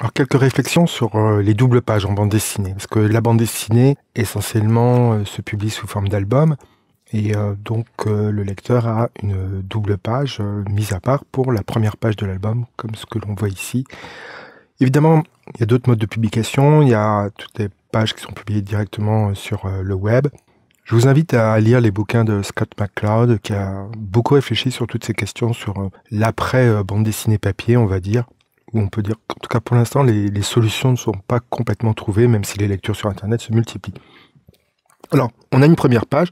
Alors quelques réflexions sur euh, les doubles pages en bande dessinée, parce que la bande dessinée essentiellement euh, se publie sous forme d'album, et euh, donc le lecteur a une double page mise à part pour la première page de l'album, comme ce que l'on voit ici. Évidemment, il y a d'autres modes de publication, il y a toutes les pages qui sont publiées directement sur le web. Je vous invite à lire les bouquins de Scott McCloud qui a beaucoup réfléchi sur toutes ces questions, sur l'après-bande dessinée papier, on va dire, ou on peut dire en tout cas pour l'instant, les, solutions ne sont pas complètement trouvées, même si les lectures sur Internet se multiplient. Alors, on a une première page,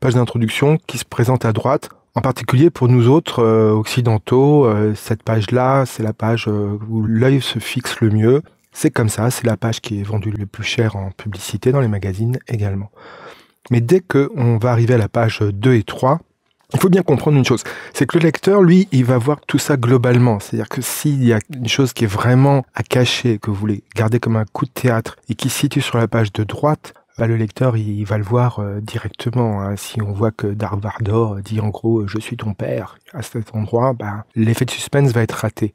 page d'introduction, qui se présente à droite. En particulier pour nous autres euh, occidentaux, euh, cette page-là, c'est la page euh, où l'œil se fixe le mieux. C'est comme ça, c'est la page qui est vendue le plus cher en publicité dans les magazines également. Mais dès qu'on va arriver à la page 2 et 3, il faut bien comprendre une chose, c'est que le lecteur, lui, il va voir tout ça globalement. C'est-à-dire que s'il y a une chose qui est vraiment à cacher, que vous voulez garder comme un coup de théâtre et qui se situe sur la page de droite, bah, le lecteur, il, va le voir euh, directement. Hein. Si on voit que Darvardor dit en gros « je suis ton père » à cet endroit, bah, l'effet de suspense va être raté.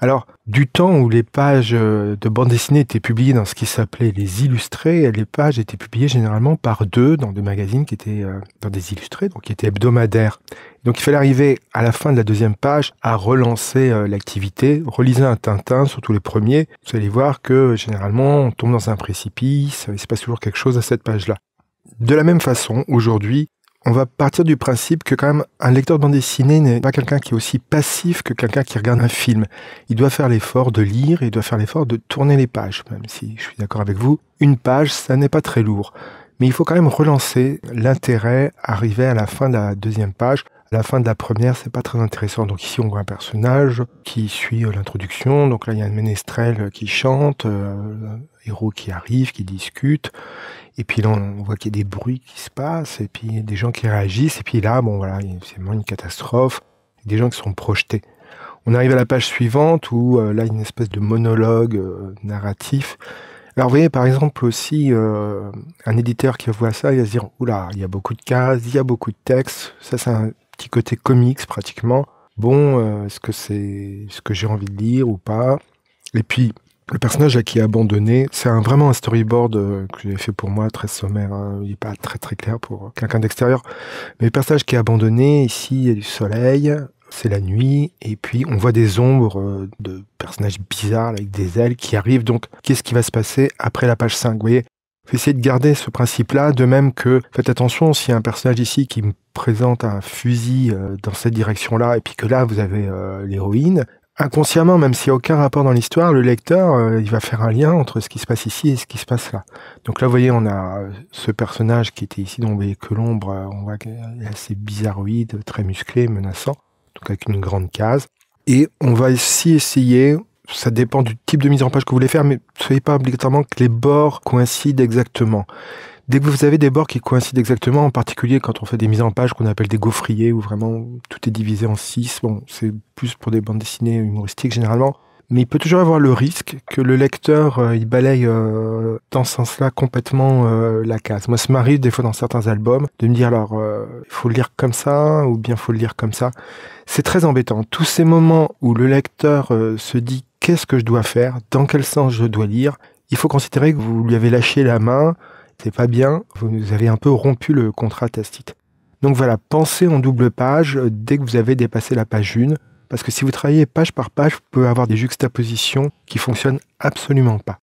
Alors, du temps où les pages euh, de bande dessinée étaient publiées dans ce qui s'appelait les illustrés, les pages étaient publiées généralement par deux dans des magazines qui étaient euh, dans des illustrés, donc qui étaient hebdomadaires. Donc il fallait arriver à la fin de la deuxième page à relancer euh, l'activité. reliser un Tintin, surtout les premiers, vous allez voir que généralement on tombe dans un précipice, il se passe toujours quelque chose à cette page-là. De la même façon, aujourd'hui, on va partir du principe que quand même un lecteur de bande dessinée n'est pas quelqu'un qui est aussi passif que quelqu'un qui regarde un film. Il doit faire l'effort de lire, et il doit faire l'effort de tourner les pages, même si je suis d'accord avec vous. Une page, ça n'est pas très lourd. Mais il faut quand même relancer l'intérêt, arriver à la fin de la deuxième page, la fin de la première, c'est pas très intéressant. Donc ici, on voit un personnage qui suit euh, l'introduction. Donc là, il y a une ménestrel euh, qui chante, euh, héros qui arrive, qui discute. Et puis là, on voit qu'il y a des bruits qui se passent, et puis des gens qui réagissent. Et puis là, bon, voilà, c'est vraiment une catastrophe. Des gens qui sont projetés. On arrive à la page suivante où là, il y a une espèce de monologue narratif alors vous voyez par exemple aussi un éditeur qui voit ça, il va se dire oula, il y a beaucoup de cases, il y a beaucoup de textes, ça c'est un petit côté comics pratiquement. Bon, euh, est-ce que c'est ce que j'ai envie de lire ou pas Et puis, le personnage à qui est abandonné, c'est vraiment un storyboard euh, que j'ai fait pour moi, très sommaire, hein. il n'est pas très très clair pour euh, quelqu'un d'extérieur. Mais le personnage qui est abandonné, ici, il y a du soleil, c'est la nuit, et puis on voit des ombres de personnages bizarres avec des ailes qui arrivent. Donc, qu'est-ce qui va se passer après la page 5 Vous voyez, faut essayer de garder ce principe-là, de même que, faites attention, s'il y a un personnage ici qui me présente un fusil euh, dans cette direction-là, et puis que là, vous avez euh, l'héroïne, inconsciemment, même s'il n'y a aucun rapport dans l'histoire, le lecteur, euh, il va faire un lien entre ce qui se passe ici et ce qui se passe là. Donc là, vous voyez, on a ce personnage qui était ici, dont que l'ombre, on voit qu'il est assez bizarroïde, très musclé, menaçant, donc avec une grande case. Et on va aussi essayer, ça dépend du type de mise en page que vous voulez faire, mais soyez pas obligatoirement que les bords coïncident exactement. Dès que vous avez des bords qui coïncident exactement, en particulier quand on fait des mises en page qu'on appelle des gaufriers, où vraiment tout est divisé en six, bon, c'est plus pour des bandes dessinées humoristiques généralement, mais il peut toujours y avoir le risque que le lecteur euh, il balaye euh, dans ce sens-là complètement euh, la case. Moi, ça m'arrive des fois dans certains albums de me dire alors il faut le lire comme ça ou bien faut le lire comme ça. C'est très embêtant. Tous ces moments où le lecteur se dit qu'est-ce que je dois faire, dans quel sens je dois lire. Il faut considérer que vous lui avez lâché la main, c'est pas bien, vous avez un peu rompu le contrat tacite. Donc voilà, pensez en double page euh, dès que vous avez dépassé la page 1, parce que si vous travaillez page par page, vous pouvez avoir des juxtapositions qui fonctionnent absolument pas.